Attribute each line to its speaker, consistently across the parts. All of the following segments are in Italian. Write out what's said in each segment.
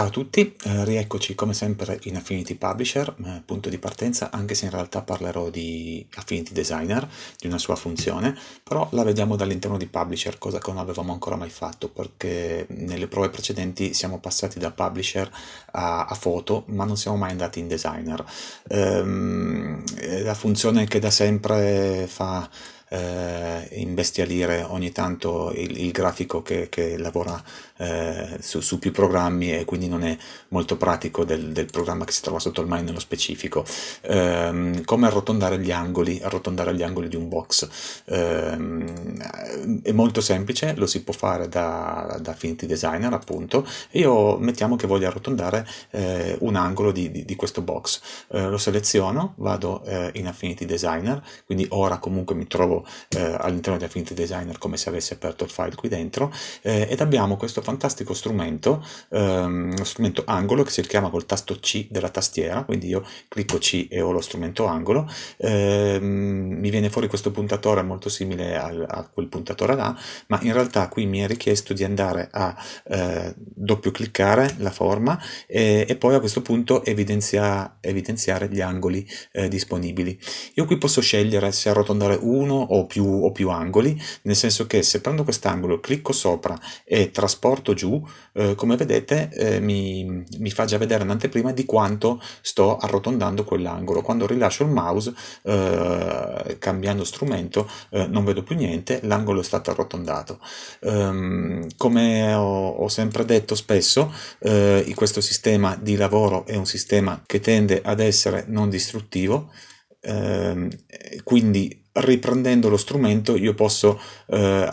Speaker 1: Ciao a tutti, eh, rieccoci come sempre in Affinity Publisher, eh, punto di partenza, anche se in realtà parlerò di Affinity Designer, di una sua funzione, però la vediamo dall'interno di Publisher, cosa che non avevamo ancora mai fatto, perché nelle prove precedenti siamo passati da Publisher a, a foto, ma non siamo mai andati in Designer. Ehm, la funzione che da sempre fa eh, imbestialire ogni tanto il, il grafico che, che lavora eh, su, su, più programmi e quindi non è molto pratico del, del programma che si trova sotto il mine nello specifico. Eh, come arrotondare gli angoli, arrotondare gli angoli di un box. Ehm, è molto semplice, lo si può fare da, da Affinity Designer appunto. Io mettiamo che voglio arrotondare eh, un angolo di, di, di questo box. Eh, lo seleziono, vado eh, in Affinity Designer, quindi ora comunque mi trovo eh, all'interno di Affinity Designer come se avessi aperto il file qui dentro eh, ed abbiamo questo fantastico strumento, ehm, strumento angolo che si chiama col tasto C della tastiera, quindi io clicco C e ho lo strumento angolo, ehm, mi viene fuori questo puntatore molto simile al, a quel puntatore là, ma in realtà qui mi è richiesto di andare a eh, doppio cliccare la forma e, e poi a questo punto evidenzia, evidenziare gli angoli eh, disponibili. Io qui posso scegliere se arrotondare 1 o più, o più angoli, nel senso che se prendo quest'angolo, clicco sopra e trasporto giù, eh, come vedete eh, mi, mi, fa già vedere un'anteprima di quanto sto arrotondando quell'angolo. Quando rilascio il mouse, eh, cambiando strumento, eh, non vedo più niente, l'angolo è stato arrotondato. Um, come ho, ho, sempre detto spesso, eh, questo sistema di lavoro è un sistema che tende ad essere non distruttivo, Ehm, quindi riprendendo lo strumento io posso eh,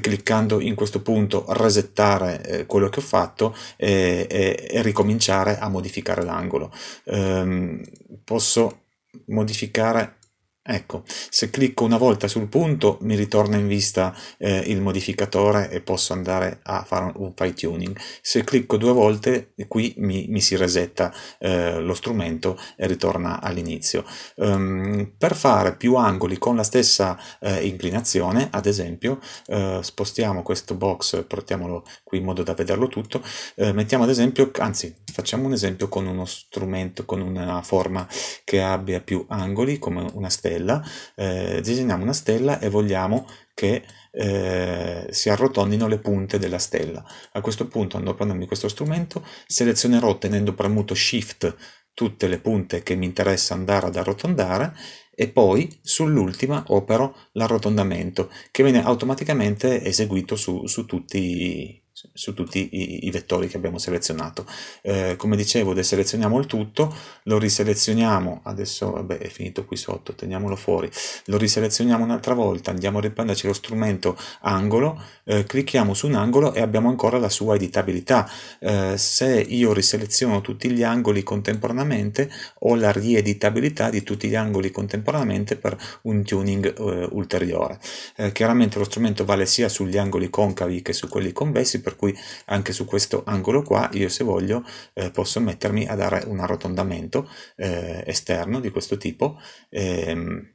Speaker 1: cliccando in questo punto resettare eh, quello che ho fatto e, e, e ricominciare a modificare l'angolo eh, posso modificare Ecco, se clicco una volta sul punto mi ritorna in vista eh, il modificatore e posso andare a fare un fine tuning. Se clicco due volte qui mi, mi si resetta eh, lo strumento e ritorna all'inizio. Um, per fare più angoli con la stessa eh, inclinazione, ad esempio, eh, spostiamo questo box, portiamolo qui in modo da vederlo tutto, eh, mettiamo ad esempio, anzi facciamo un esempio con uno strumento, con una forma che abbia più angoli come una stella stella, eh, disegniamo una stella e vogliamo che eh, si arrotondino le punte della stella. A questo punto andrò a prendermi questo strumento, selezionerò tenendo premuto Shift tutte le punte che mi interessa andare ad arrotondare e poi sull'ultima opero l'arrotondamento che viene automaticamente eseguito su, su tutti su tutti i, i vettori che abbiamo selezionato. Eh, come dicevo, deselezioniamo il tutto, lo riselezioniamo, adesso vabbè, è finito qui sotto, teniamolo fuori, lo riselezioniamo un'altra volta, andiamo a riprenderci lo strumento angolo, eh, clicchiamo su un angolo e abbiamo ancora la sua editabilità. Eh, se io riseleziono tutti gli angoli contemporaneamente ho la rieditabilità di tutti gli angoli contemporaneamente per un tuning eh, ulteriore. Eh, chiaramente lo strumento vale sia sugli angoli concavi che su quelli convessi, per cui anche su questo angolo qua io se voglio eh, posso mettermi a dare un arrotondamento eh, esterno di questo tipo ehm,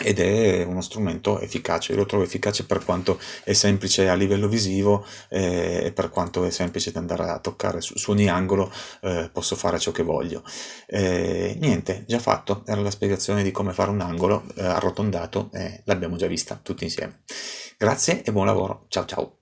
Speaker 1: ed è uno strumento efficace, io lo trovo efficace per quanto è semplice a livello visivo eh, e per quanto è semplice da andare a toccare su, su ogni angolo eh, posso fare ciò che voglio. Eh, niente, già fatto, era la spiegazione di come fare un angolo eh, arrotondato, eh, l'abbiamo già vista tutti insieme. Grazie e buon lavoro, ciao ciao!